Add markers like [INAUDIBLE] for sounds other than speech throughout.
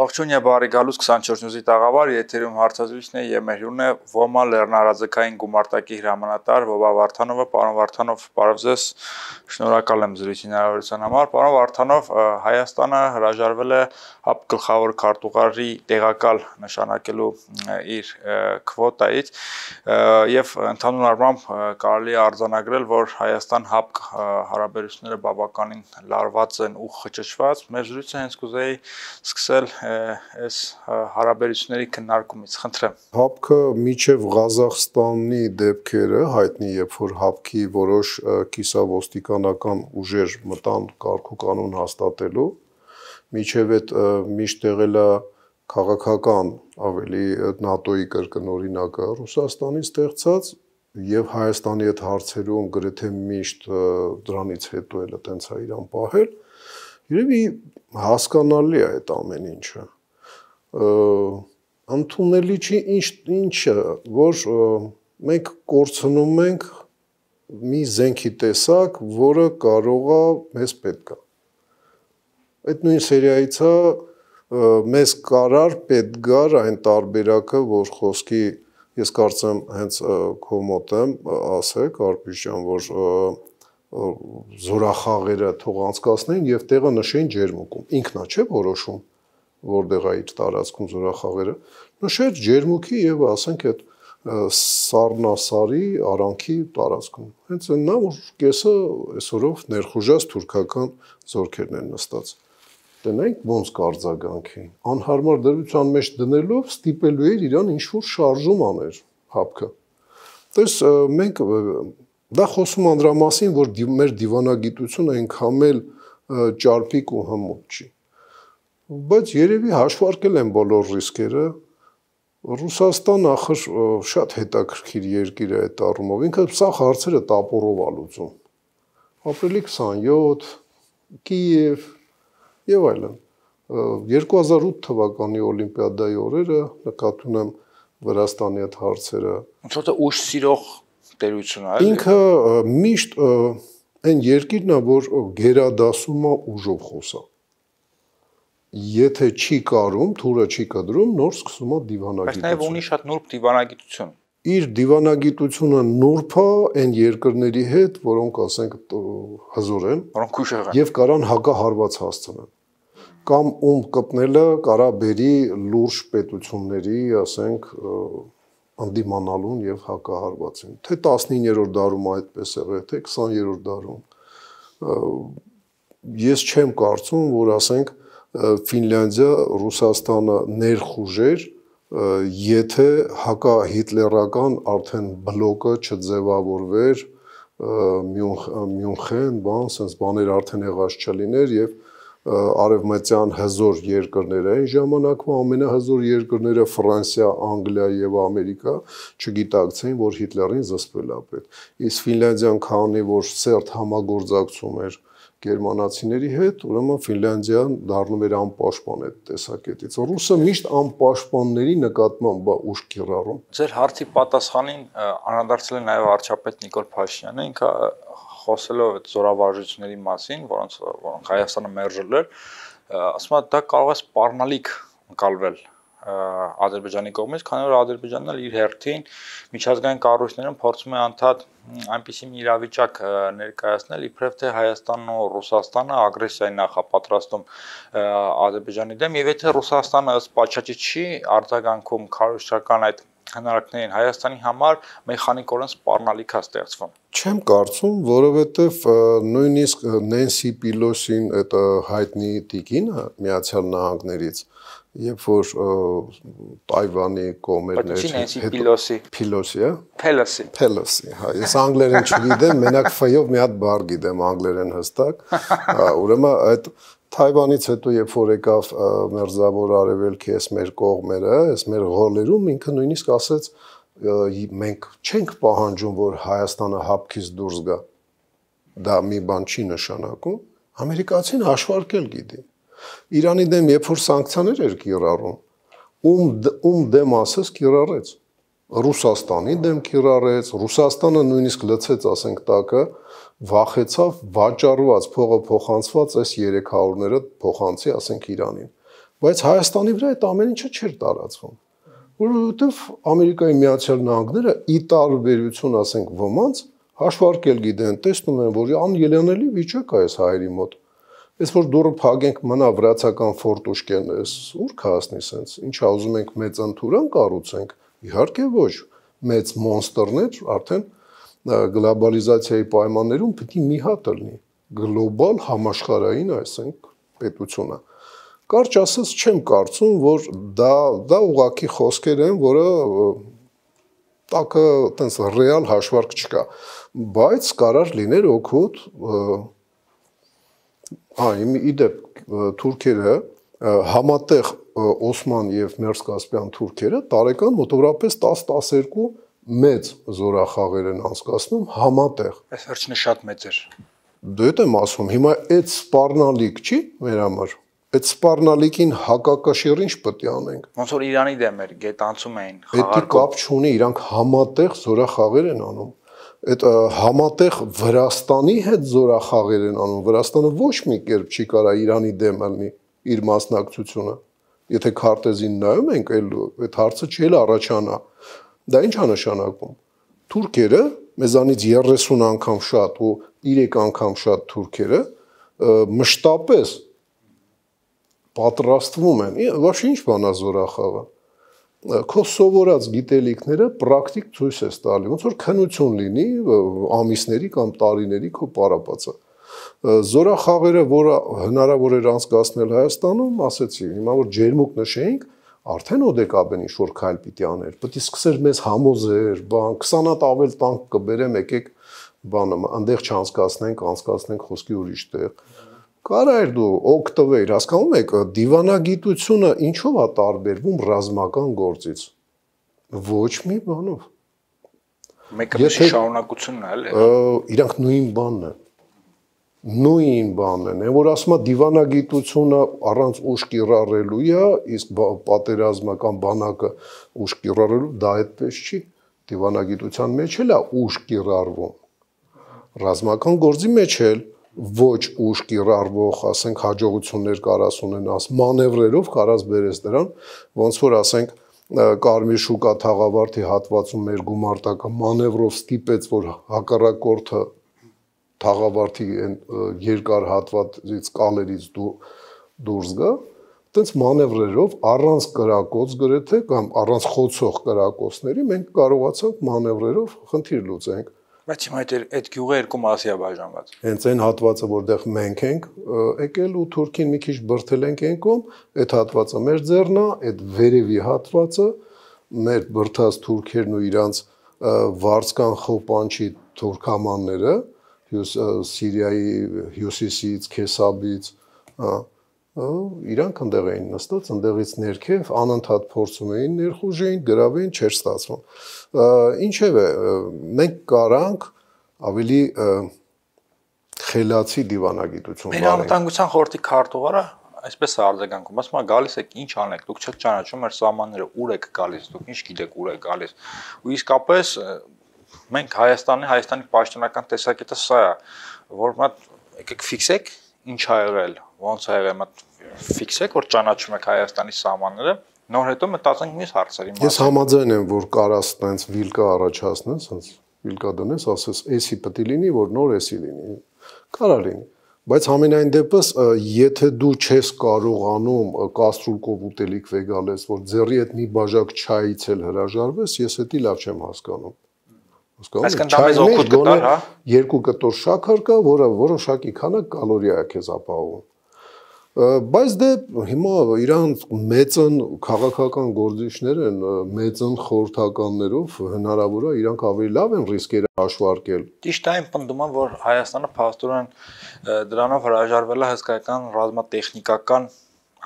Ողջույն եւ բարի գալուս 24 նյուզի տաղավար եթերում հարցազրույցն է եւ մեր հյուրն է Ոմա Լեռնարազեկային գումարտակի հրամանատար Վովա Վարդանովը, պարոն Վարդանով, բարև ձեզ։ Շնորհակալ եմ զրույցի հնարավորության համար։ Պարոն Վարդանով, Հայաստանը հրաժարվել է ՀԱՊ գլխավոր քարտուղարի տեղակալ նշանակելու իր քվոտայից եւ ընդհանուր առմամբ կարելի է արձանագրել, որ Հայաստան ՀԱՊ հարաբերությունները բավականին լարված են ու խճճված։ Մեր զրույցը հենց կուզեի սկսել այս հարաբերությունների քննարկումից, խնդրեմ։ Հապկը միջև Ղազախստանի դեպքերը հայտնի, երբ որ հապկի որոշ կիսավոստիկանական ուժեր մտան կարգու կանոն հաստատելու, միջև այդ միշտ եղել է քաղաքական ավելի ՆԱՏՕ-ի կրկնօրինակը Ռուսաստանի ստեղծած եւ Հայաստանի այդ հարցերում գրեթե միշտ դրանից հետո էլ է տենց է իրան պահել, Երևի հասկանալի է այդ ամեն ինչը։ Անտունելի չի ինչ ինչը, որ մենք կորցնում ենք մի զենքի տեսակ, որը կարող է մեզ պետքա։ Այդ նույն սերիայից է մեզ կարար պետք գար այն տարբերակը, որ խոսքի ես կարծեմ հենց քո մոտ եմ ասեք, Արփիշյան, որ և, զորախաղերը թող անցկացնեն եւ տեղը նշեն ջերմուկում։ Ինքնա չէ որոշում որտեղ է իր տարածքում զորախաղերը։ Նշեց ջերմուկի եւ ասենք այդ Սառնասարի արանքի տարածքում։ Հենց նա որ կեսը այսօրով ներխուժած թուրքական զորքերն են նստած։ Տնենք ոնց կարձագանքին։ Անհարմար դրության մեջ դնելով ստիպելու էր իրան ինչ որ շարժում աներ հապկը։ Տես մենք Դա խոսում անդրամասին, որ դիվ, մեր դիվանագիտությունը այնքան էլ ճարպիկ ու հմուտ չի։ Բայց երևի հաշվարկել են բոլոր ռիսկերը։ Ռուսաստան ախր շատ հետաքրքիր երկիր է այդ առումով։ Ինքը սա հարցերը տապորով ալուծում։ Ապրիլի 27, Կիև եւ այլն։ 2008 թվականի Օլիմպիադայի օրերը նկատում եմ Վրաստանի այդ հարցերը։ Ինչ որտեղ ուշ սիրող տերություն այլ ինքը միշտ այն երկիրն է որ գերադասում է ուժով խոսա եթե չի կարում թուրը չի կդրում նոր սկսում է դիվանագիտություն բայց նաև ունի շատ նուրբ դիվանագիտություն իր դիվանագիտությունը նուրբ է այն երկրների հետ որոնք ասենք հզոր են որոնք ուժեղ են եւ կարան հակահարված հասցնեն կամ ում կպնելը կարա բերի լուրջ պետությունների ասենք ընդդիմանալուն եւ հակահարվածին։ Թե 19-րդ դարում այդպես եղել, թե 20-րդ դարում։ Ես չեմ կարծում, որ ասենք Ֆինլանդիա Ռուսաստանը ներխուժեր, եթե հակահիտլերական արդեն բլոկը չձևավորվեր Մյունխեն, բան, sense բաներ արդեն եղած չլիներ եւ արևմտյան հզոր երկրները, այն ժամանակվա ամենահզոր երկրները Ֆրանսիա, Անգլիա եւ Ամերիկա չգիտակցեին, որ Հիտլերին զսպել է պետք։ Իսկ Ֆինլանդիան քանի որ սերտ համագործակցում էր գերմանացիների հետ, ուրեմն Ֆինլանդիան դառնում էր անպաշտպան այդ տեսակետից։ Ռուսը միշտ անպաշտպանների նկատմամբ բա ուշ կիրառում։ Ձեր հարցի պատասխանին անդրադարձել է նաև արչապետ Նիկոլ Փաշինյանը, ինքը խոսելով այդ զորավարժությունների մասին, որոնց որոնք Հայաստանը մերժել էր, ասում է դա կարող է սпарնալիք ընկալվել Ադրբեջանի կողմից, քանի որ Ադրբեջանն իր հերթին միջազգային կառույցներում փորձում է անդադ այնպիսի մի իրավիճակ ներկայացնել, իբրև թե Հայաստանն ու Ռուսաստանը ագրեսիայի նախապատրաստում Ադրբեջանի դեմ, եւ եթե Ռուսաստանը ըստ պատճաճի չի արձագանքում քարոշչական այդ հնարակներին Հայաստանի համար մեխանիկորեն սպառնալիք է ստեղծվում Չեմ կարծում, որովհետև նույնիսկ Նենսի Պիլոսին այդ հայտնի տիկինը Միացյալ Նահանգներից երբ որ Տայվանի կոմերներ հետո Պիլոսի Պիլոսի է Պելոսի Պելոսի հա ես անգլերեն չգիտեմ մենակ ֆայով մի հատ բառ գիտեմ անգլերեն հստակ ուրեմն այդ Թայվանից հետո երբ որ եկավ մերձավոր արևելքի էս մեր կողմերը, էս մեր հոլերում ինքը նույնիսկ ասեց, մենք չենք պահանջում, որ Հայաստանը հապկից դուրս գա։ Դա մի բան չի նշանակում, ամերիկացին հաշվարկել գիտի։ Իրանի դեմ երբ որ սանկցիաներ էր կիրառում, ում ում դեմ ասես կիրառեց։ Ռուսաստանի դեմ կիրառեց, Ռուսաստանը նույնիսկ լցեց, ասենք տակը, վախեցավ, վաճառված, փողը փոխանցված այս 300-ները փոխանցի, ասենք Իրանին։ Բայց Հայաստանի վրա այդ ամեն ինչը չէր տարածվում որովհետև Ամերիկայի Միացյալ Նահանգները ի տարբերություն, ասենք, ոմանց հաշվարկել գիտեն, տեսնում են, որ անելանելի վիճակ է այս հայերի մոտ։ Էս որ դուրը փագենք մնա վրացական ֆորտուշկեն, էս ուր կհասնի սենց։ Ինչա ուզում ենք մեծ ընթուրան կառուցենք։ Իհարկե ոչ, մեծ մոնստրներ արդեն գլոբալիզացիայի պայմաններում պետք է մի հատ լինի գլոբալ համաշխարհային, այսենք, պետությունը։ Կարճ ասած չեմ կարծում, որ դա դա ուղակի խոսքեր են, որը տակը տենց ռեալ հաշվարկ չկա, բայց կարար լիներ օգուտ այն իդեպ թուրքերը համատեղ Օսման եւ Մերսկասպյան թուրքերը տարեկան մոտավորապես 10-12 մեծ զորախաղեր են անցկացնում համատեղ։ Այս վերջինը շատ մեծ էր։ Դու դե, դա դե, եմ ասում, հիմա այդ սпарնալիկ չի մեր համար այդ սպառնալիքին հակակշիռ ինչ պետք է անենք։ Ոնց որ Իրանի դեմ էր գետանցում էին խաղարկում։ Պետք է կապ չունի, իրանք համատեղ զորախաղեր են անում։ Այդ համատեղ Վրաստանի հետ զորախաղեր են անում։ Վրաստանը ոչ մի կերպ չի կարա Իրանի դեմ լինի իր մասնակցությունը։ Եթե քարտեզին նայում ենք, այլ այդ հարցը չի էլ առաջանա։ Դա ի՞նչ է նշանակում։ Թուրքերը մեզանից 30 անգամ շատ ու 3 անգամ շատ թուրքերը մշտապես պատրաստվում են։ Ոչ ինչ բան է զորախավը։ Քո սովորած գիտելիքները պրակտիկ ցույց ես տալի, ոնց որ քնություն լինի ամիսների կամ տարիների քո պարապածը։ Զորախաղերը, որը հնարավոր էր անցկացնել Հայաստանում, ասեցի, հիմա որ ջերմուկ նշեինք, արդեն օդեկաբեն ինչ որ քայլ պիտի աներ։ Պետք է սկսեր մեզ համոզեր, բան 20-ատ ավել տանկ կբերեմ, եկեք բանը, այնտեղ չանցկացնենք, անցկացնենք խոսքի ուրիշ տեղ Կարա էր դու օգտվեիր, հասկանում եք, դիվանագիտությունը ինչով է տարբերվում ռազմական գործից։ Ոչ մի բանով։ Մեկը միշտ շարունակությունն է, էլի։ հա։ Իրանք նույն բանն է։ Նույն բանն է, որ ասում է դիվանագիտությունը առանց ուշ կիրառելու է, իսկ պատերազմական բանակը ուշ կիրառելու դա այդպես չի։ Դիվանագիտության մեջ էլ է ուշ կիրառվում։ Ռազմական գործի մեջ էլ է ոչ ուշ կիրառվող, ասենք հաջողություններ կարաս ունենաս, մանևրերով կարաս բերես դրան, ոնց որ ասենք Կարմիր շուկա թաղավարտի հատվածում մեր գումարտակը մանևրով ստիպեց, որ հակառակորդը թաղավարտի երկար հատվածից կալերից դու դուրս գա, տենց մանևրերով առանց կրակոց գրեթե կամ առանց խոցող կրակոցների մենք կարողացանք մանևրերով խնդիր լուծենք բայց հիմա այդ այդ գյուղը երկու մասի է բաժանված։ Հենց այն հատվածը, որտեղ մենք ենք եկել ու Թուրքին մի քիչ բրթել ենք ենքում, այդ հատվածը մեր ձեռնա, այդ վերևի հատվածը մեր բրթած թուրքերն ու իրանց վարսկան խոպանչի թուրքամանները հյուս Սիրիայի հյուսիսից, Քեսաբից, հա իրանք ընդեղ էին նստած, ընդեղից ներքև անընդհատ փորձում էին ներխուժեին, գրավեին, չէր ստացվում։ Ինչևէ, մենք կարանք ավելի խելացի դիվանագիտություն վարենք։ Վերանտանգության խորհրդի քարտուղարը այսպես է արձագանքում, ասում է գալիս եք ինչ անեք, դուք չեք ճանաչում մեր սահմանները, ուր եք գալիս, դուք ինչ գիտեք ուր եք գալիս։ Ու իսկապես մենք Հայաստանի Հայաստանի պաշտոնական տեսակետը սա է, որ մատ եկեք ֆիքսեք ինչ ա եղել, ոնց ա եղել, մատ ֆիքսեք, որ ճանաչում եք Հայաստանի սահմանները, նոր հետո մտածենք մյուս հարցերի մասին։ Ես համաձայն եմ, որ կարաս տենց վիլկա առաջացնես, ասես վիլկա դնես, ասես էսի պետք լինի, որ նոր էսի լինի։ Կարա լինի։ Բայց ամենայն դեպս, եթե դու չես կարողանում կաստրուլկով ուտելիք վեգալես, որ ձեռի հետ մի բաժակ չայից էլ հրաժարվես, ես էդի լավ չեմ հասկանում։ Հասկանում ես։ Այսինքն դա մեզ օգուտ կտա, հա։ Երկու կտոր շաքար կա, որը որոշակի քանակ կալորիա է քեզ ապահովում։ Բայց դե հիմա իրանց մեծն քաղաքական գործիչներ են, մեծն խորհրդականներով հնարավոր է իրանք ավելի լավ են ռիսկերը հաշվարկել։ Ճիշտ այն պնդում են, որ Հայաստանը փաստորեն դրանով հրաժարվել է հսկայական ռազմատեխնիկական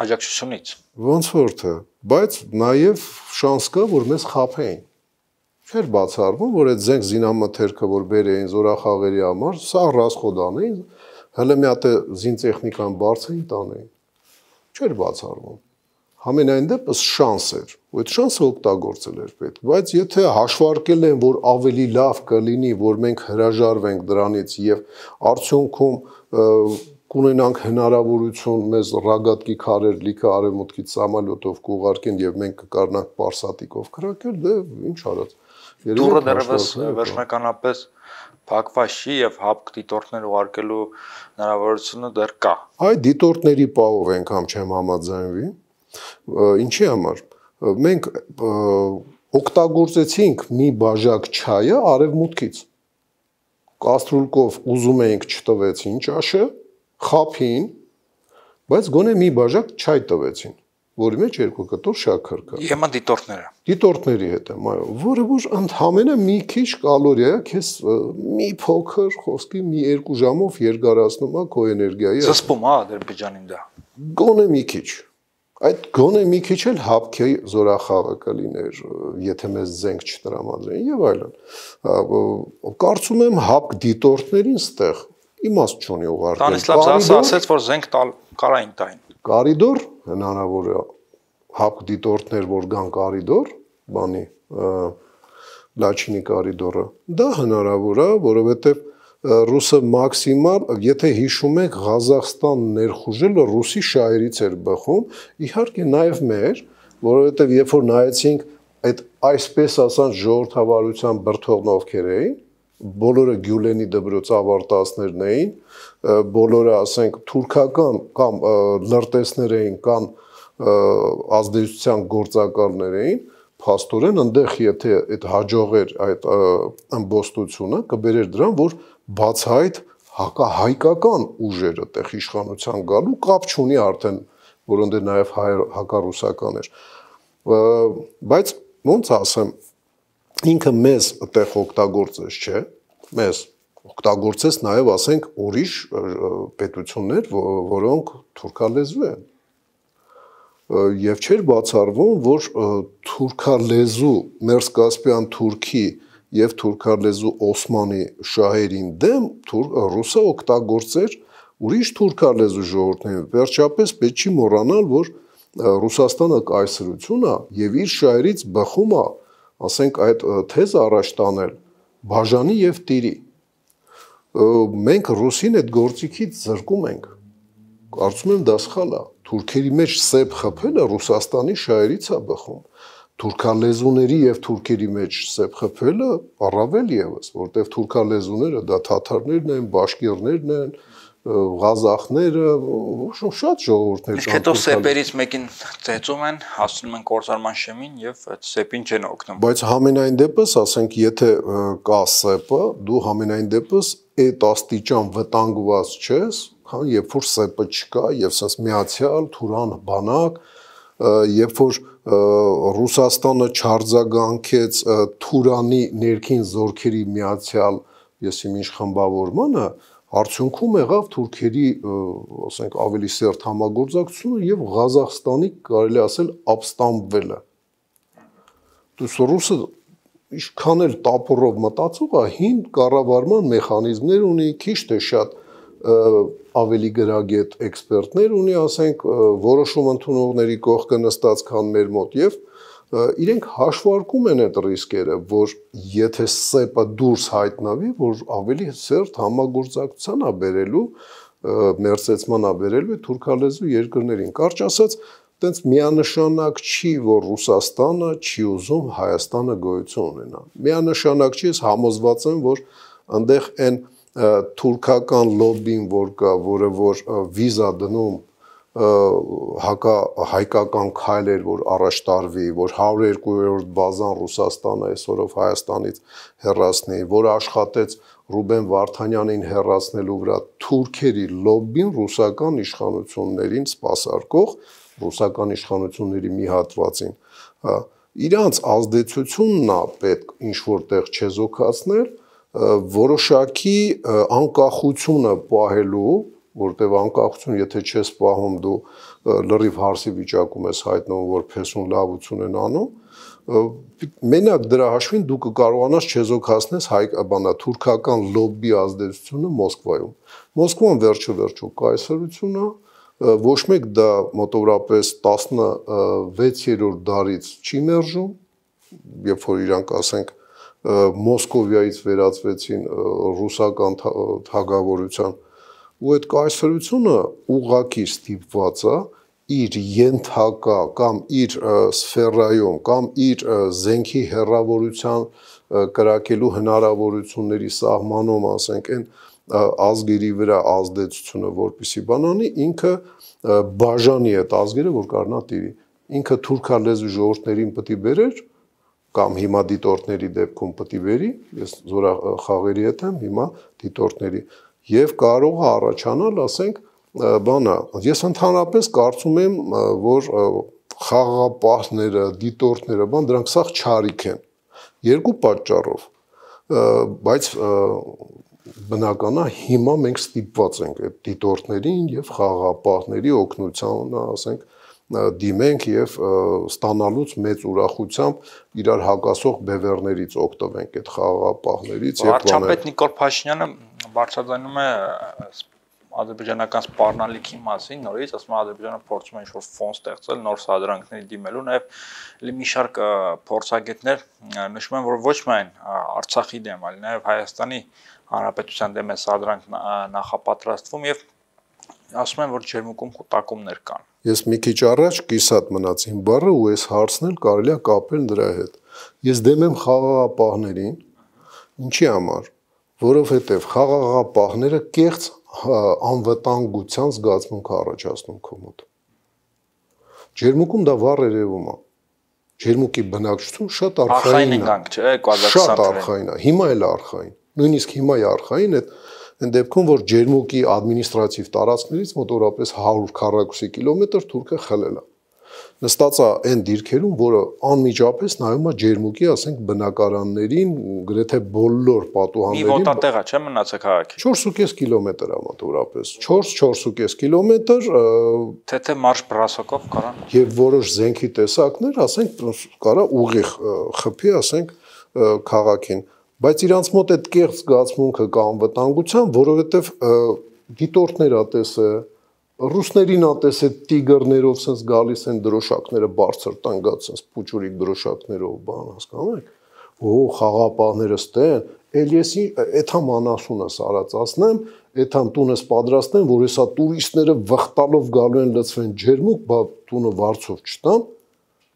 աջակցությունից։ Ոնց որ թե, բայց նաև շանս կա, որ մեզ խափեին չէր բացառվում, որ այդ զենք զինամթերքը, որ բերեին զորախաղերի համար, սա ռասխոդան էին, Հələ մի հատ զինտեխնիկան բարձր տանեին։ Չէր բացառվում։ Համենայն դեպս շանս էր, ու այդ շանսը օգտագործել էր պետք, բայց եթե հաշվարկել են, որ ավելի լավ կլինի, որ մենք հրաժարվենք դրանից եւ արդյունքում կունենանք հնարավորություն մեզ ռագատկի քարեր լիքը արևմուտքից սամալյոտով կուղարկեն եւ մենք կկարնանք պարսատիկով քրակել, դե ինչ արած։ Դուրը դեռևս հա։ վերջնականապես փակված չի եւ հապ դիտորդներ ուղարկելու հնարավորությունը դեռ կա։ Այդ դիտորդների պահով ենքամ չեմ համաձայնվի։ Ինչի համար։ Մենք օգտագործեցինք մի բաժակ չայը արևմուտքից։ Կաստրուլկով ուզում էինք չտվեցին ճաշը, խափին, բայց գոնե մի բաժակ չայ տվեցին որի մեջ երկու կտոր շաքար կա։ Հիմա դիտորդները։ Դիտորդների հետ եմ, այո, որը որ ընդհանրապես մի քիչ կալորիա է, քեզ մի փոքր խոսքի մի երկու ժամով երկարացնում է քո էներգիայի։ Զսպում է Ադրբեջանին դա։ Գոնե մի քիչ։ Այդ գոնե մի քիչ էլ հապքի զորախավը կլիներ, եթե մեզ զենք չտրամադրեն եւ այլն։ Կարծում եմ հապք դիտորդներին ստեղ իմաստ չունի ուղարկել։ Տանիսլավ ասաց, որ զենք տալ կարային տային։ Կարիդոր հնարավոր է հապ դիտորդներ, որ գան կարիդոր, բանի լաչինի կարիդորը։ Դա հնարավոր է, որովհետև ռուսը մաքսիմալ, եթե հիշում եք, Ղազախստան ներխուժելը ռուսի շահերից էր բխում, իհարկե նաև մեր, որովհետև երբ որ նայեցինք այդ այսպես ասած ժողովրդավարության բրթողն ովքեր էին, բոլորը Գյուլենի դպրոց ավարտածներն էին, բոլորը, ասենք, թուրքական կամ լրտեսներ էին կամ ազդեցության գործակալներ էին, փաստորեն այնտեղ եթե այդ հաջողեր այդ ըմբոստությունը կբերեր դրան, որ բացահայտ հակահայկական ուժերը տեղ իշխանության գալու կապ չունի արդեն, որոնց դե նաև հայ հակառուսական էր։ Բայց ոնց ասեմ, ինքը մեզ այդտեղ օգտագործես, չէ՞։ Մեզ օգտագործես նաև, ասենք, ուրիշ պետություններ, որոնք թուրքալեզու են։ Եվ չէր բացառվում, որ թուրքալեզու Մերսկասպյան Թուրքի եւ թուրքալեզու Օսմանի շահերին դեմ ռուսը օգտագործեր ուրիշ թուրքալեզու ժողովուրդներին։ Վերջապես պետք չի մոռանալ, որ Ռուսաստանը կայսրություն է եւ իր շահերից բխում է ասենք այդ թեզը առաջ տանել բաժանի եւ տիրի մենք ռուսին այդ գործիքից զրկում ենք կարծում եմ դա սխալ է թուրքերի մեջ սեփ խփելը ռուսաստանի շահերից է բխում թուրքալեզուների եւ թուրքերի մեջ սեփ խփելը առավել եւս որտեղ թուրքալեզուները դա թաթարներն են, բաշկիրներն են, ղազախները, շատ ժողովուրդներ ճամփորդան։ Հետո սեպերից մեկին ծեծում են, հասնում են կորզարման շեմին եւ այդ սեպին չեն օգնում։ Բայց համենայն դեպս, ասենք, եթե կա սեպը, դու համենայն դեպս այդ աստիճան վտանգված չես, քան հա, երբ որ սեպը չկա եւ ասես միացյալ թուրան բանակ, երբ որ Ռուսաստանը չարձագանքեց Թուրանի ներքին զորքերի միացյալ, ես իմ ինչ խմբավորմանը, Արդյունքում եղավ թուրքերի, ասենք, ավելի սերտ համագործակցությունը եւ Ղազախստանի կարելի ասել ապստամբվելը։ Դուս ռուսը ինչքան էլ տապուրով մտածող է, հին կառավարման մեխանիզմներ ունի, քիչ թե շատ ավելի գրագետ էքսպերտներ ունի, ասենք, որոշում ընդունողների կողքը նստած քան մեր մոտ եւ և իրենք հաշվարկում են այդ ռիսկերը, որ եթե սեպը դուրս հայտնավի, որ ավելի սերտ համագործակցության ա բերելու մերսեցման ա բերելու թուրքալեզու երկրներին։ Կարճ ասած, տենց միանշանակ չի, որ Ռուսաստանը չի ուզում Հայաստանը գոյություն ունենա։ Միանշանակ չի, ես համոզված եմ, որ այնտեղ այն թուրքական լոբին, որ կա, որը որ վիզա դնում հակա հայկական քայլ էր, որ առաջ տարվի, որ 102-րդ բազան Ռուսաստանը այսօրով Հայաստանից հեռացնի, որ աշխատեց Ռուբեն Վարդանյանին հեռացնելու վրա թուրքերի լոբբին ռուսական իշխանություններին սпасարկող ռուսական իշխանությունների մի հատվածին, հա, իրանց ազդեցությունն է պետք ինչ որտեղ չեզոքացնել որոշակի անկախությունը պահելու որտեվ անկախություն, եթե չես պահում դու լրիվ հարսի վիճակում ես հայտնվում, որ փեսուն լավություն են անում, մենակ դրա հաշվին դու կկարողանաս չեզոքացնես հայ բանա թուրքական լոբբի ազդեցությունը Մոսկվայում։ Մոսկվան վերջը վերջո կայսրությունն է, ոչ մեկ դա մոտավորապես 16-րդ դարից չի մերժում, երբ որ իրանք ասենք Մոսկովիայից վերածվեցին ռուսական թագավորության ու այդ կայսրությունը ուղակի ստիպված է իր յենթակա կամ իր սֆերայում կամ իր զենքի հերավորության կրակելու հնարավորությունների սահմանում, ասենք, այն ազգերի վրա ազդեցությունը որպիսի բանանի, ինքը բաժանի այդ ազգերը, որ կարնա տիրի։ Ինքը թուրքա լեզու ժողովրդներին պետք է բերեր կամ հիմա դիտորդների դեպքում պետք է բերի, ես զորա խաղերի հետ եմ, հիմա դիտորդների եւ կարող է առաջանալ, ասենք, բանա, ես ընդհանրապես կարծում եմ, որ խաղապահները, դիտորդները, բան դրանք սաղ չարիք են։ Երկու պատճառով։ Բայց բնականա հիմա մենք ստիպված ենք այդ դիտորդներին եւ խաղապահների օգնությանը, ասենք, դիմենք եւ ստանալուց մեծ ուրախությամբ իրար հակասող բևեռներից օգտվենք այդ խաղապահներից եւ բաներից։ Վարչապետ Նիկոլ Փաշինյանը բարձրացնում է ադրբեջանական սպառնալիքի մասին նորից ասում է ադրբեջանը փորձում է ինչ-որ ֆոն ստեղծել նոր սադրանքների դիմելու նաև մի շարք փորձագետներ նշում են որ ոչ միայն Արցախի դեմ այլ նաև Հայաստանի Հանրապետության դեմ է սադրանք նախապատրաստվում եւ ասում են որ ջերմուկում կուտակումներ կան ես մի քիչ առաջ կիսատ մնաց իմ բառը ու այս հարցն էլ կարելի է կապել դրա հետ ես դեմ եմ խաղաղապահներին ինչի համար որովհետև խաղաղապահները կեղծ անվտանգության զգացմունք առաջացնում քո մոտ։ Ջերմուկում դա վառ երևում է։ Ջերմուկի բնակչություն շատ արխային է։ Արխային ենք, չէ՞, կվադրատսանտրը։ Շատ արխային է։ Հիմա էլ արխային։ Նույնիսկ հիմա է արխային, այդ այն դեպքում, որ ջերմուկի ադմինիստրատիվ տարածքներից մոտավորապես 100 քառակուսի կիլոմետր թուրքը խլել է նստած է այն դիրքերում, որը անմիջապես նայում է ջերմուկի, ասենք, բնակարաններին, գրեթե բոլոր պատուհաններին։ Մի ոտատեղա չէ մնացա քաղաքի։ 4.5 կիլոմետր է մոտավորապես։ 4-4.5 կիլոմետր թեթե մարշ բրասոկով կարա։ Եվ որոշ զենքի տեսակներ, ասենք, կարա ուղիղ խփի, ասենք, քաղաքին բայց իրանց մոտ այդ կեղծ զգացմունքը կա անվտանգության, որովհետև դիտորդներ ա տեսը, ռուսներին ատես այդ տիգերներով sense գալիս են դրոշակները բարձր տանգած sense փուճուրիկ դրոշակներով բան հասկանում եք օ խաղապահները ստեն էլ ես այդ համ անասունս արածացնեմ այդ համ տունս պատրաստեմ որ հեսա տուրիստները վխտալով գալու են լցվեն ջերմուկ բա տունը վարձով չտամ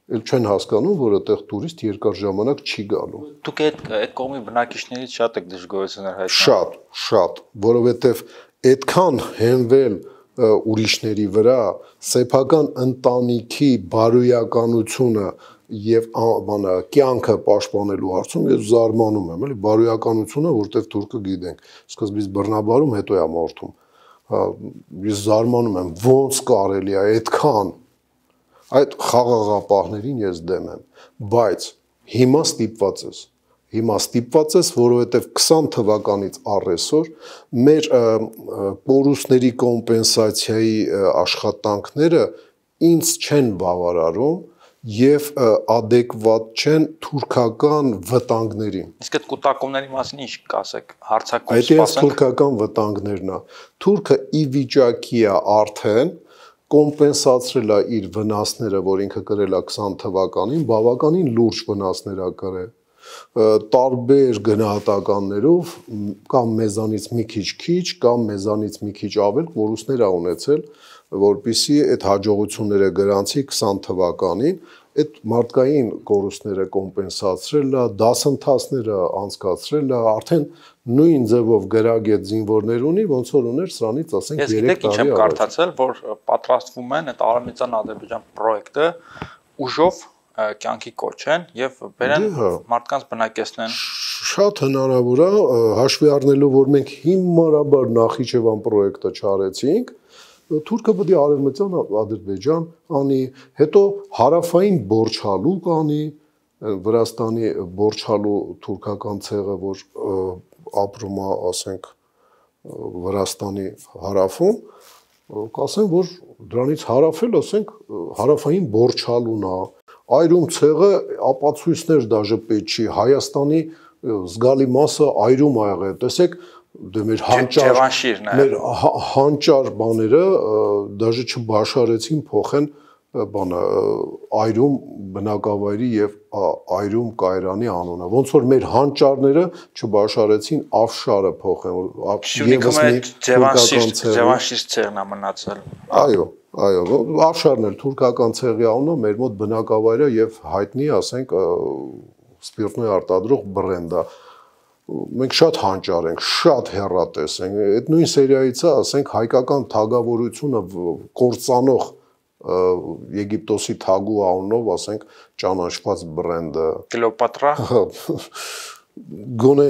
էլ չեն հասկանում, որ այդտեղ տուրիստ երկար ժամանակ չի գալու։ Դուք այդ այդ կողմի բնակիչներից շատ եք դժգոհություններ հայտնել։ Շատ, շատ, որովհետև այդքան հենվել, այդ ուրիշների վրա սեփական ընտանիքի բարոյականությունը եւ բանը կյանքը պաշտպանելու հարցում ես զարմանում եմ, էլի բարոյականությունը, որտեվ турքը գիտենք, սկզբից բռնաբարում, հետո է մորթում։ Ես զարմանում եմ, ո՞նց կարելի է այդքան այդ խաղաղապահներին ես դեմ եմ, բայց հիմա ստիպված ես հիմա ստիպված ես, որովհետև 20 թվականից առեսօր մեր կորուսների կոմպենսացիայի աշխատանքները ինձ չեն բավարարում և adekvat չեն թուրքական վտանգներին։ Իսկ այդ կուտակումների մասին ինչ կասեք, հարցակում սպասենք։ Այդ թուրքական վտանգներն է։ Թուրքը ի վիճակի է արդեն կոմպենսացրել է իր վնասները, որ ինքը կրել է 20 թվականին, բավականին լուրջ վնասներ է կրել տարբեր գնահատականներով կամ մեզանից մի քիչ քիչ կամ մեզանից մի քիչ ավել որուսներ ա ունեցել, որբիսի այդ հաջողությունները գրանցի 20 թվականին այդ մարդկային կորուստները կոմպենսացրել է, դասընթացները անցկացրել է, արդեն նույն ձևով գրագետ զինվորներ ունի, ոնց որ ուներ սրանից ասենք 3 տարի առաջ։ Ես գիտեք ինչ եմ կարդացել, որ պատրաստվում են այդ Արամիցան Ադրբեջան պրոյեկտը ուժով կյանքի կոչեն եւ բերեն դե, հա։ մարդկանց բնակեցնեն։ Շատ հնարավոր է հաշվի առնելով, որ մենք հիմնարաբար Նախիջևան պրոյեկտը չարեցինք, Թուրքը պետք է արևմտյան Ադրբեջան անի, հետո հարավային Բորչալու կանի, Վրաստանի Բորչալու թուրքական ցեղը, որ ապրում է, ասենք, Վրաստանի հարավում, կասեմ, որ դրանից հարավել, ասենք, հարավային Բորչալուն է, այրում ցեղը ապացույցներ դաժե պետք չի Հայաստանի զգալի մասը այրում ա եղել տեսեք դե մեր հանճար մեր հանճար բաները դաժե չբաշարեցին փոխեն բանը այրում բնակավայրի եւ այրում կայարանի անունը ոնց որ մեր հանճարները չբաշարեցին ավշարը փոխեն որ եւս մի ձևանշիր ձևանշիր ցեղն է մնացել այո Այո, Արշարն էլ թուրքական ցեղի անունով մեր մոտ բնակավայրը եւ հայտնի, ասենք, սպիրտներ արտադրող բրենդա։ Մենք շատ հանճար ենք, շատ հերատես ենք։ Այդ նույն սերիայից է, ասենք, հայկական թագավորությունը կործանող Եգիպտոսի թագու անունով, ասենք, ճանաչված բրենդը։ Կլեոպատրա։ [LAUGHS] գոնե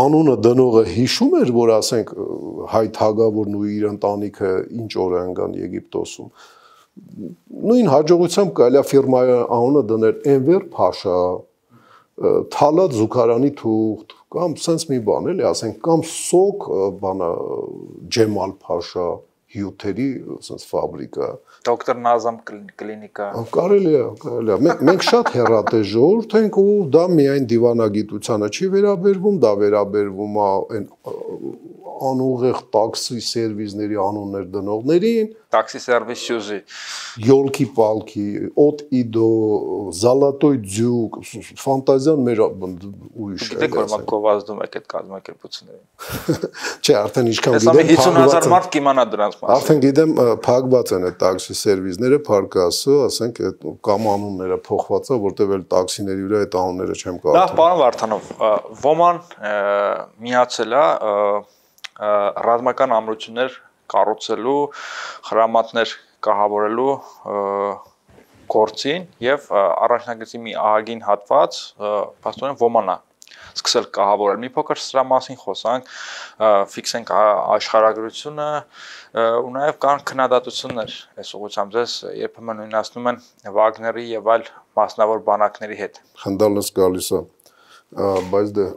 անունը դնողը հիշում էր, որ ասենք հայ թագավորն ու իր ընտանիքը ինչ օրը անցան Եգիպտոսում։ Նույն հաջողությամբ կարելի է ֆիրմայի անունը դնել Էնվեր Փաշա, Թալատ Զուքարանի թուղթ կամ sense մի բան էլի, ասենք կամ Սոկ, բանա Ջեմալ Փաշա, հյութերի ասած ֆաբրիկա։ Դոկտոր Նազամ կլինիկա։ Կարելի է, կարելի է։ Մենք մենք շատ հերատես ժողովուրդ ենք ու դա միայն դիվանագիտությանը չի վերաբերվում, դա վերաբերվում է այն անուղեղ տաքսի սերվիսների անուններ դնողներին, տաքսի սերվիս շուժի, յոլքի պալքի, օտ իդո, զալատոյ ձյուկ, ֆանտազիան մեր ուրիշ է։ Գիտեք, որ մենք գովազդում եք այդ կազմակերպությունները։ [LAUGHS] Չէ, արդեն ինչքան գիտեմ, 50000 մարդ կիմանա դրանց պատմած։ Արդեն գիտեմ, փակված են այդ տաքսի սերվիսները, փառք Աստծո, ասենք այդ կամ անունները փոխված է, որտեվ էլ տաքսիների վրա այդ անունները չեմ կարող։ Լավ, պարոն Վարդանով, ոման միացել է ռազմական ամրություններ կառուցելու, հրամատներ կահավորելու գործին եւ առաջնագծի մի ահագին հատված, փաստորեն ոմանա սկսել կահավորել։ Մի փոքր սրա մասին խոսանք, ֆիքսենք աշխարհագրությունը ու նաև կան քննադատություններ այս ուղղությամբ ձեզ երբեմն նույնացնում են Վագների եւ այլ մասնավոր բանակների հետ։ Խնդալս գալիս է, բայց դե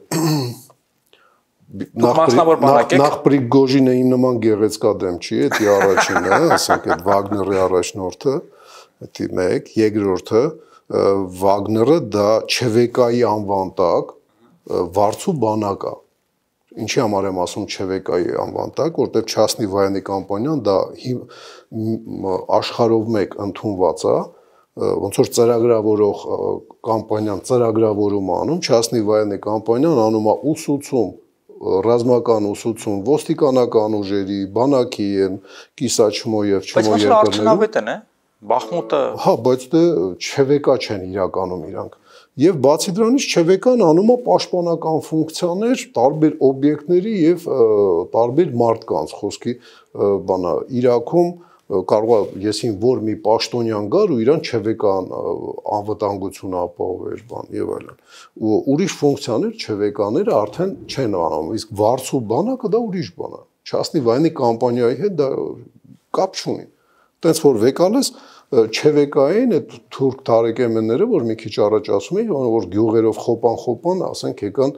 մասնավոր բանակ եք։ Նախ Պրիգոժինեի նման գեղեցկա դեմ չի, էդի առաջինը, [LAUGHS] ասենք այդ Վագների առաջնորդը, էդի մեկ, երկրորդը Վագները դա ՉՎԿ-ի անվան տակ վարձու բանակա։ Ինչի համար եմ ասում ՉՎԿ-ի անվան տակ, որտեղ Չասնի Վայանի կամպանիան դա աշխարհով մեկ ընդունված է, ոնց որ ծրագրավորող կամպանիան ծրագրավորում անում, Չասնի Վայանի կամպանիան անում է ուսուցում ռազմական ուսուցում ոստիկանական ուժերի, բանակի են, կիսաչմո եւ չմո երկրներում։ Բայց արդյունավետ են, է։ Բախմուտը Հա, բայց դե ՉՎԿ չեն իրականում իրանք։ Եվ բացի դրանից ՉՎԿ-ն անում է պաշտպանական ֆունկցիաներ տարբեր օբյեկտների եւ տարբեր մարդկանց խոսքի բանա Իրաքում կարող է եսին որ մի պաշտոնյան գար ու իրան ՉՎԿ-ն անվտանգություն ապահովեր բան եւ այլն ու ուրիշ ֆունկցիաներ ՉՎԿ-ները արդեն չեն անում իսկ վարձու բանակը դա ուրիշ բան է չասնի վայնի կամպանիայի հետ դա կապ չունի տենց որ վեկալես ՉՎԿ-ին այդ թուրք տարեկեմները, որ մի քիչ առաջ ասում էին, որ գյուղերով խոպան-խոպան, ասենք եկան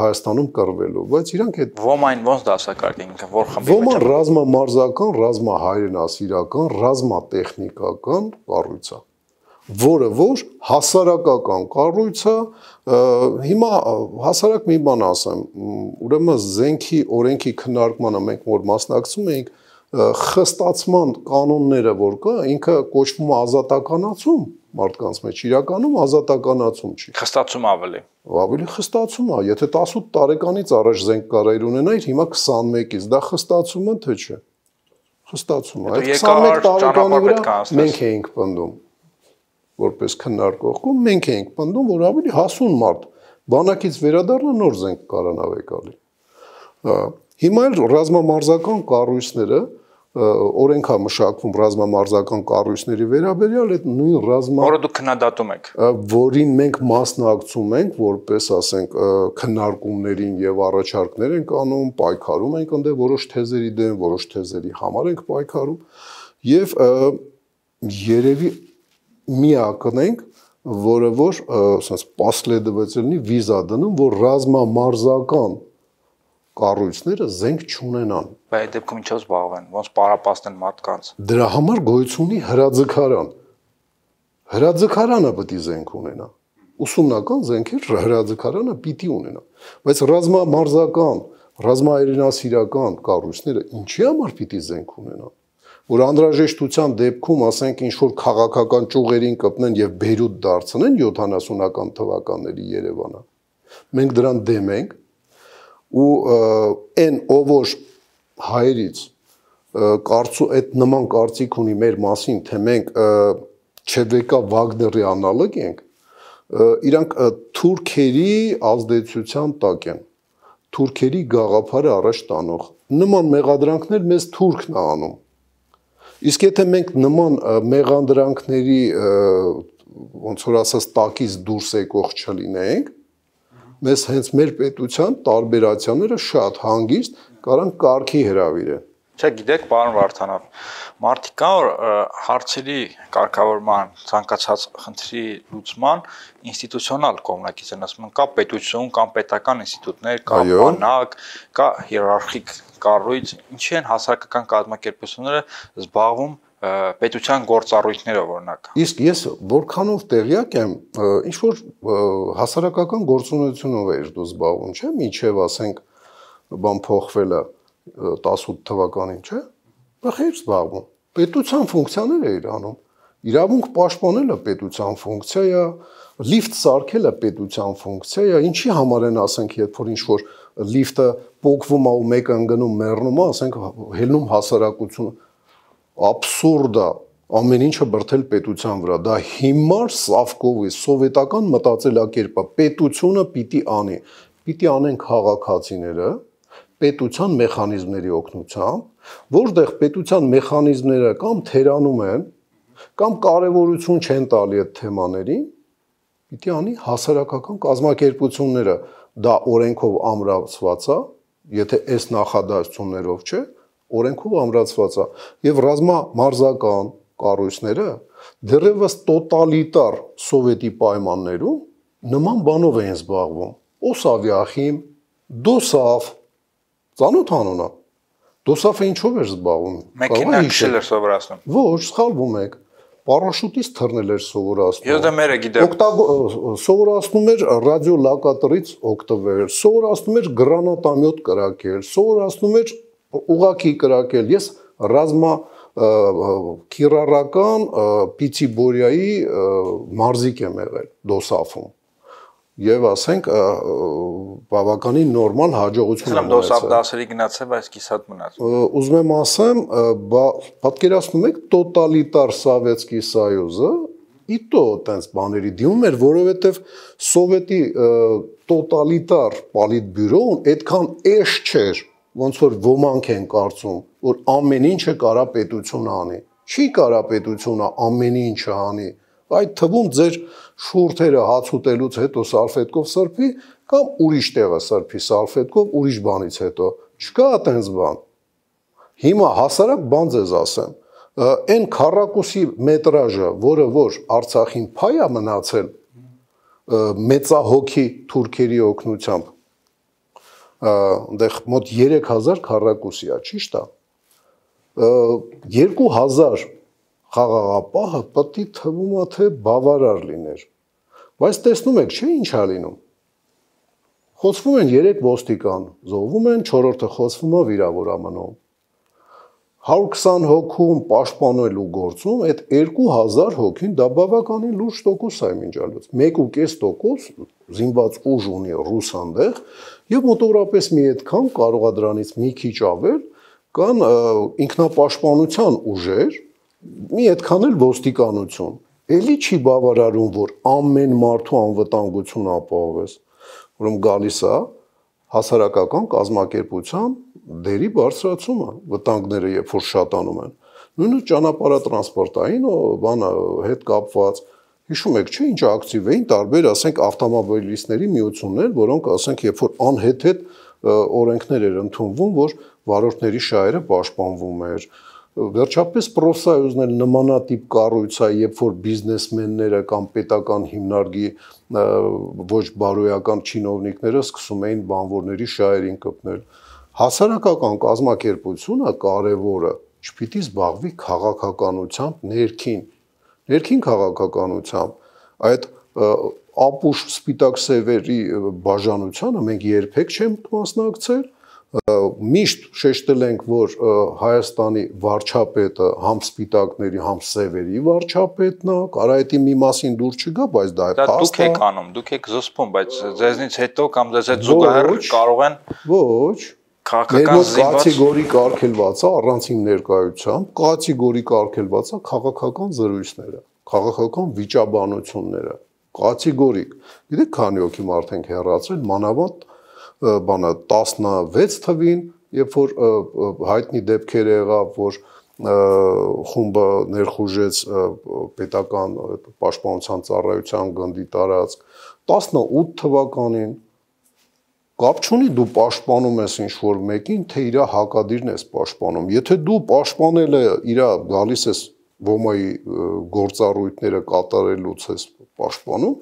Հայաստանում կռվելու, բայց իրանք այդ ոմայն ոնց դասակարգին, որ խմբի մեջ։ Ոման ռազմամարզական, ռազմահայրենասիրական, ռազմատեխնիկական կառույց է որը որ հասարակական կառույց է հիմա հասարակ մի բան ասեմ ուրեմն զենքի օրենքի քննարկմանը մենք որ մասնակցում էինք խստացման կանոնները որ կա, ինքը կոչվում է ազատականացում մարդկանց մեջ, իրականում ազատականացում չի։ Խստացում ավելի։ Ավելի խստացում է, եթե 18 տարեկանից առաջ զենք կարայր ունենայիր, հիմա 21-ից, դա խստացում է թե չէ։ Խստացում է։ Այդ 21 տարեկանի վրա մենք էինք պնդում որպես քննարկող կողմ մենք էինք պնդում, որ ավելի հասուն մարդ բանակից վերադառնա նոր զենք կարանավեկալի։ Հիմա էլ ռազմամարզական կառույցները օրենք է մշակվում ռազմամարզական կառույցների վերաբերյալ այդ նույն ռազմա որը դուք քննադատում եք որին մենք մասնակցում ենք որպես ասենք քննարկումներին եւ առաջարկներ ենք անում պայքարում ենք ընդ որոշ թեզերի դեմ որոշ թեզերի համար ենք պայքարում եւ երևի միակն ենք որը որ ասած պասլեդվեցելնի վիզա դնում որ ռազմամարզական կառույցները զենք չունենան բայց այդ դեպքում ինչով զբաղվեն, ոնց պարապաստեն մարդկանց։ Դրա համար գոյություն ունի հրաձգարան։ Հրաձգարանը պետք է զենք ունենա։ Ուսումնական զենքեր հրաձգարանը պիտի ունենա։ Բայց ռազմամարզական, ռազմաերինասիրական կառույցները ինչի համար պիտի զենք ունենան որ անդրաժեշտության դեպքում, ասենք, ինչ որ քաղաքական ճյուղերին կպնեն եւ Բերուտ դարձնեն 70-ական թվականների Երևանը։ Մենք դրան դեմ ենք ու այն ով որ հայերից կարծու այդ նման կարծիք ունի մեր մասին, թե մենք ՉԴԿ Վագների անալոգ ենք, իրանք թուրքերի ազդեցության տակ են։ Թուրքերի գաղափարը առաջ տանող։ Նման մեղադրանքներ մեզ թուրքն է անում։ Իսկ եթե մենք նման մեղանդրանքների ոնց որ ասած տակից դուրս եկող չլինենք, մեզ հենց մեր պետության տարբերացիաները շատ հանգիստ կարան կարքի հրավիրեն։ Չէ, գիտեք, պարոն Վարդանավ, մարդիկ կա որ հարցերի կարգավորման ցանկացած խնդրի լուծման ինստիտուցիոնալ կողմնակից են ասում, կա պետություն, կամ պետական ինստիտուտներ, կա բանակ, կա հիերարխիկ կառույց, ինչի են հասարակական կազմակերպությունները զբաղվում պետության գործառույթներով օրինակ։ Իսկ ես որքանով տեղյակ եմ, ինչ որ հասարակական գործունեությունով էի դու զբաղվում, չէ՞, միջև ասենք 2000 բան փոխվել է 18 թվականին, չէ՞։ Բխեր զբաղվում։ Պետության ֆունկցիաներ է իրանում։ Իրավունք պաշտպանելը պետության ֆունկցիա է, լիֆտ սարքելը պետության ֆունկցիա է։ Ինչի համար են ասենք, երբ որ ինչ որ լիֆտը փոկվում է ու մեկը ընկնում, մեռնում է, ասենք հելնում հասարակություն աբսուրդ է ամեն ինչը բրթել պետության վրա։ Դա հիմար Սավկովի սովետական մտածելակերպը պետությունը պիտի անի։ Պիտի անեն քաղաքացիները, պետության մեխանիզմների օգնությամբ, որտեղ պետության մեխանիզմները կամ թերանում են, կամ կարևորություն չեն տալի այդ թեմաներին, պիտի անի հասարակական կազմակերպությունները, դա օրենքով ամրացված է, եթե այս նախադասություններով չէ, օրենքով ամրացված է եւ ռազմա մարզական կառույցները դեռևս տոտալիտար սովետի պայմաններում նման բանով են զբաղվում։ Օսավիախիմ, դոսավ Ծանոթ անունա։ Դոսաֆը ինչով էր զբաղվում։ Մեքենա քշել էր սովորացնում։ Ոչ, սխալվում եք։ Պարաշուտից թռնել էր սովորացնում։ Ես դա մերը գիտեմ։ Օկտագո սովորացնում էր ռադիո լակատրից օգտվել, սովորացնում էր գրանատամյոտ կրակել, սովորացնում էր ուղակի կրակել։ Ես ռազմա քիրարական պիցիբորիայի մարզիկ եմ եղել Դոսաֆում եւ ասենք բավականին նորմալ հաջողություն ունեցել։ Դրամ դասերի գնացավ, այս կիսատ մնաց։ Ուզում եմ ասեմ, պատկերացնում եք տոտալիտար Սովետский Союзը իտո տենց բաների դիմում էր, որովհետեւ սովետի տոտալիտար պոլիտբյուրոն այդքան էշ չէր, ոնց որ ոմանք են կարծում, որ ամեն ինչը կարա պետությունը անի։ Չի կարա պետությունը ամեն ինչը անի։ ինչ այդ թվում ձեր շուրթերը հաց ուտելուց հետո սալֆետկով սրբի կամ ուրիշ տեղը սրբի սալֆետկով ուրիշ բանից հետո չկա այտենց բան հիմա հասարակ բան ձեզ ասեմ այն քառակուսի մետրաժը որը որ արցախին փայա մնացել մեծահոգի թուրքերի օգնությամբ այնտեղ մոտ 3000 քառակուսիա ճիշտ է 2000 խաղաղապահը պետք է թվում է թե բավարար լիներ։ Բայց տեսնում եք, չէ՞ ինչ է լինում։ Խոցվում են 3 ոստիկան, զոհվում են, 4-րդը խոցվում է վիրավորամնում։ 120 հոգուն պաշտպանելու գործում այդ 2000 հոգին դա բավականին լուրջ տոկոս է մինչալուց 1.5% զինված ուժ ունի ռուսանդեղ եւ մոտավորապես մի այդքան կարողա դրանից մի քիչ ավել կան ինքնապաշտպանության ուժեր մի այդքան էլ ոստիկանություն։ Էլի չի բավարարում, որ ամեն մարդու անվտանգություն ապահովես։ Ուրեմն գալիս է հասարակական կազմակերպության դերի բարձրացումը վտանգները երբ որ շատանում են նույնը ճանապարհատրանսպորտային բանը հետ կապված հիշում եք չէ ինչ ակտիվ էին տարբեր ասենք ավտոմոբիլիստների միություններ որոնք ասենք երբ որ անհետ հետ օրենքներ էր ընդունվում որ վարորդների շահերը պաշտպանվում էր Վերջապես պրոֆսայուզներ նմանատիպ կառույց է, երբ որ բիզնեսմենները կամ պետական հիմնարկի ոչ բարոյական чиновниկները սկսում էին բանվորների շահերին կպնել։ Հասարակական կազմակերպությունը կարևորը չպիտի զբաղվի քաղաքականությամբ ներքին, ներքին քաղաքականությամբ։ Այդ ապուշ սպիտակ սևերի բաժանությանը մենք երբեք չենք մասնակցել, միշտ շեշտել ենք, որ Հայաստանի վարչապետը համ սպիտակների, համ սևերի վարչապետն է, կարա դա մի մասին դուր չգա, բայց դա է փաստը։ Դա դուք եք անում, դուք եք զսպում, բայց ձեզնից հետո կամ ձեզ այդ զուգահեռ կարող են Ոչ քաղաքական զինված կատեգորի կարգելված է առանց իմ ներկայությամբ, կատեգորի կարգելված է քաղաքական զրույցները, քաղաքական վիճաբանությունները կատեգորիկ։ Գիտեք, քանի օքի մարդ ենք հեռացրել, մանավանդ բանը 16 թվին, երբ որ հայտնի դեպքեր եղավ, որ խումբը ներխուժեց պետական պաշտպանության ծառայության գնդի տարածք 18 թվականին կապ չունի դու պաշտպանում ես ինչ որ մեկին, թե իր հակադիրն ես պաշտպանում։ Եթե դու պաշտպանելը իր գալիս ես ոմայի գործառույթները կատարելուց ես պաշտպանում,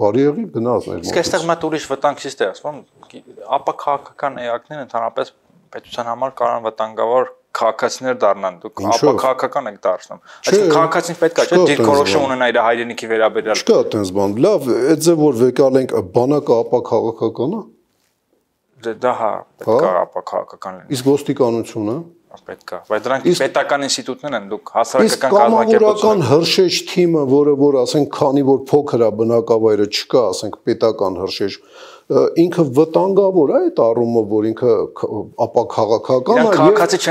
Բարի եղի գնաս այլ մոտ։ Իսկ այստեղ մտ ուրիշ վտանգ չիստ է, ասում ապա քաղաքական էակներն ընդհանրապես պետության համար կարող են վտանգավոր քաղաքացիներ դառնան, դուք ապա քաղաքական եք դառնում։ Այսինքն քաղաքացին պետք է չէ դիրքորոշում ունենա իր հայրենիքի վերաբերյալ։ Չկա այդպես բան։ Լավ, այդ ձև որ վեկալենք բանակը ապա քաղաքական է։ դե Դա հա, պետք է հա։ ապա քաղաքական լինի։ Իսկ ոստիկանությունը պետք է բայց դրանք պետական ինստիտուտներ են դուք հասարակական կազմակերպություն իսկ հրշեջ թիմը որը որ ասենք քանի որ փոքր է բնակավայրը չկա ասենք պետական հրշեջ ինքը վտանգավոր է այդ առումով որ ինքը ապա քաղաքական է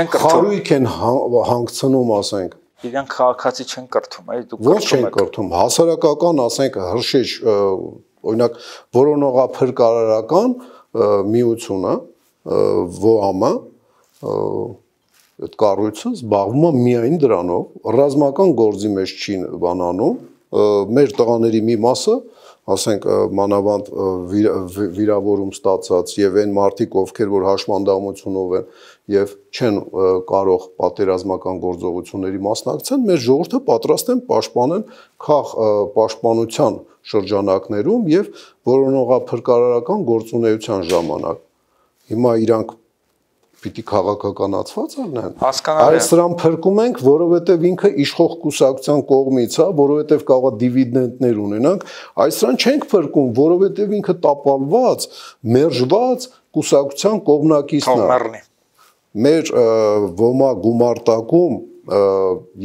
քաղաքացի չեն կրթում խարույկ են հա- հանգցնում ասենք իրանք քաղաքացի չեն կրթում այ դուք ոչ չեն կրթում հասարակական ասենք հրշեջ օրինակ որոնողափրկարարական միությունը ոամը այդ կառույցը զբաղվում է միայն դրանով, ռազմական գործի մեջ չի բանանում։ Մեր տղաների մի մասը, ասենք մանավանդ վիրավորում ստացած եւ այն մարդիկ, ովքեր որ հաշմանդամությունով են եւ չեն կարող պատերազմական գործողությունների մասնակցեն, մեր ժողովուրդը պատրաստ են պաշտպանեն քաղ պաշտպանության շրջանակներում եւ որոնողափրկարարական գործունեության ժամանակ հիմա իրանք պիտի քաղաքականացված անեն։ Հասկանալի։ Այս սրան փրկում ենք, որովհետև ինքը իշխող կուսակցության կողմից է, հա, որովհետև կարող է դիվիդենդներ ունենանք, այս սրան չենք փրկում, որովհետև ինքը տապալված, մերժված կուսակցության կողմնակիցն է։ Մեր ոմա գումարտակում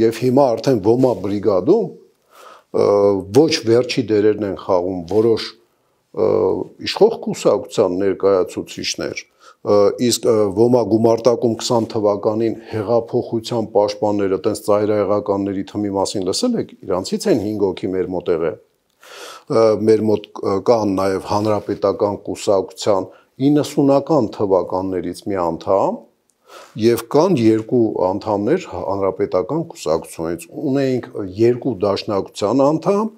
եւ հիմա արդեն ոմա բրիգադում ոչ վերջի դերերն են խաղում որոշ իշխող կուսակցության ներկայացուցիչներ իսկ ոմա գումարտակում 20 թվականին հեղափոխության պաշտպանները, տենց ծայրահեղականների թմի մասին լսել եք, իրանցից են 5 հոգի մեր մոտ եղել։ Մեր մոտ կան նաև հանրապետական կուսակցության 90-ական թվականներից մի անդամ եւ կան երկու անդամներ հանրապետական կուսակցությունից։ Ունենք երկու դաշնակցության անդամ,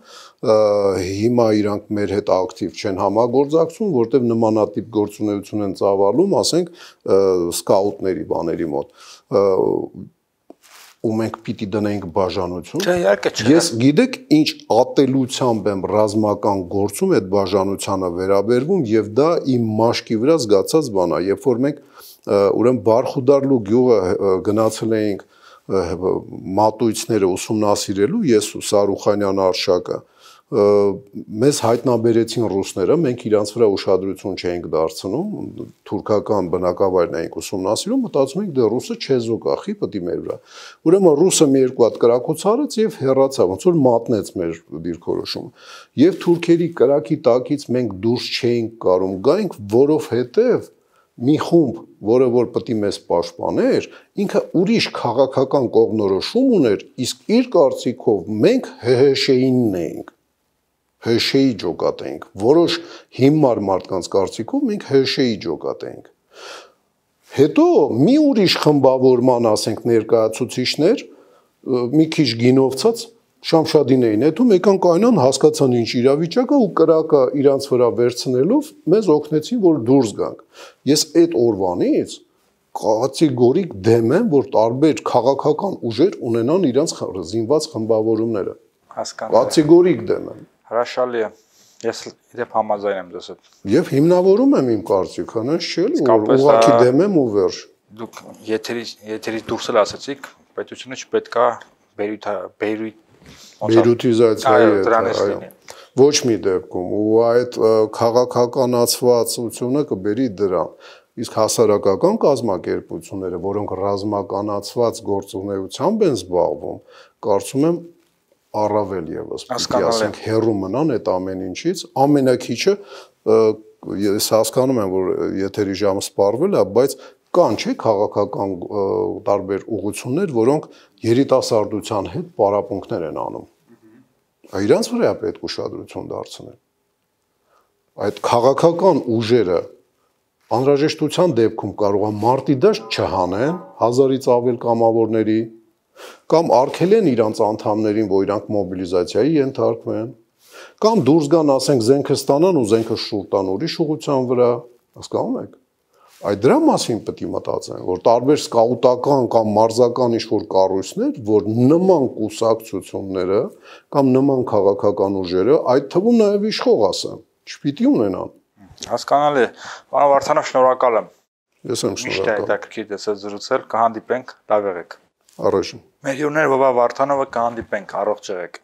հիմա իրանք մեր հետ ակտիվ չեն համագործակցում, որտեվ նմանատիպ գործունեություն են ծավալում, ասենք սկաուտների բաների մոտ ու մենք պիտի դնենք բաժանություն։ Չէ, իհարկե չէ։ Ես հա։ գիտեք, ինչ ատելությամբ եմ ռազմական գործում այդ բաժանությանը վերաբերվում եւ դա իմ մաշկի վրա զգացած բան է, երբ որ մենք ուրեմն Բարխուդարլու գյուղը գնացել էինք մատույցները ուսումնասիրելու ես ու Սարուխանյան արշակը։ ու մեզ հայտնաբերեցին ռուսները, մենք իրանց վրա ուշադրություն չէինք դարձնում, թուրքական բնակավայրն էինք ուսումնասիրում, մտածում էինք դե ռուսը չեզոք ախի պետք է մեր վրա։ Ուրեմն ռուսը մի երկու հատ կրակոցարած եւ հեռացավ, ոնց որ մատնեց մեր դիրքորոշումը։ Եվ թուրքերի կրակի տակից մենք դուրս չէինք կարող գայինք, որովհետեւ մի խումբ, որը որ պետք է մեզ պաշտպաներ, ինքը ուրիշ քաղաքական կողմնորոշում ուներ, իսկ իր կարծիքով մենք ՀՀՇ-ինն էինք հեշեի ջոկատ էինք։ Որոշ հիմար մարդկանց կարծիքով մենք հեշեի ջոկատ էինք։ Հետո մի ուրիշ խմբավորման, ասենք, ներկայացուցիչներ մի քիչ գինովցած շամշադին էին եթում, եկան կայանան, հասկացան ինչ իրավիճակը ու կրակը իրանց վրա վերցնելով մեզ օգնեցին, որ դուրս գանք։ Ես այդ օրվանից կատեգորիկ դեմ եմ, որ տարբեր քաղաքական ուժեր ունենան իրանց զինված խմբավորումները։ Հասկանալի։ Կատեգորիկ դեմ եմ։ Հրաշալի է։ Ես իդեպ համաձայն եմ դες հետ։ Եվ հիմնավորում եմ իմ կարծիք, հենց հա, չէ՞, որ ուղակի դեմ եմ ու վերջ։ Դուք եթերի եթերի դուրս էլ ասացիք, պետությունը չպետքա բերույթ բերույթ բերուտիզացիայի է այո ոչ մի դեպքում ու այդ քաղաքականացվածությունը կբերի դրան իսկ հասարակական կազմակերպությունները որոնք ռազմականացված գործունեությամբ են զբաղվում կարծում եմ առավել եւս պիտի ասենք հերո մնան այդ ամեն ինչից, ամենակիչը ես հասկանում եմ, որ եթերի ժամը սպառվել է, բայց կան չէ քաղաքական տարբեր ուղություններ, որոնք երիտասարդության հետ պարապմունքներ են անում։ Ա իրանց վրա է պետք ուշադրություն դարձնել։ Այդ քաղաքական ուժերը անհրաժեշտության դեպքում կարող է մարտի դաշտ չհանեն 1000-ից ավել կամավորների կամ արգելեն իրանց անդամներին, որ իրանք մոբիլիզացիայի ենթարկվեն, կամ դուրս գան, ասենք, զենքը ստանան ու զենքը շուրտան ուրիշ ուղղության վրա, հասկանու՞մ եք։ Այդ դրա մասին պետք է մտածեն, որ տարբեր սկաուտական կամ մարզական ինչ-որ կառույցներ, որ նման կուսակցությունները կամ նման քաղաքական ուժերը, այդ թվում նաև իշխող ասեմ, չպիտի ունենան։ Հասկանալի է։ Պարոն Վարդանով շնորհակալ եմ։ Ես եմ շնորհակալ։ Միշտ հետաքրքիր դեսա զրուցել, կհանդիպենք, լավ եղեք։ Առաջ։ Մեր հյուրներ Վովա Վարդանովը կհանդիպենք, առողջ եղեք։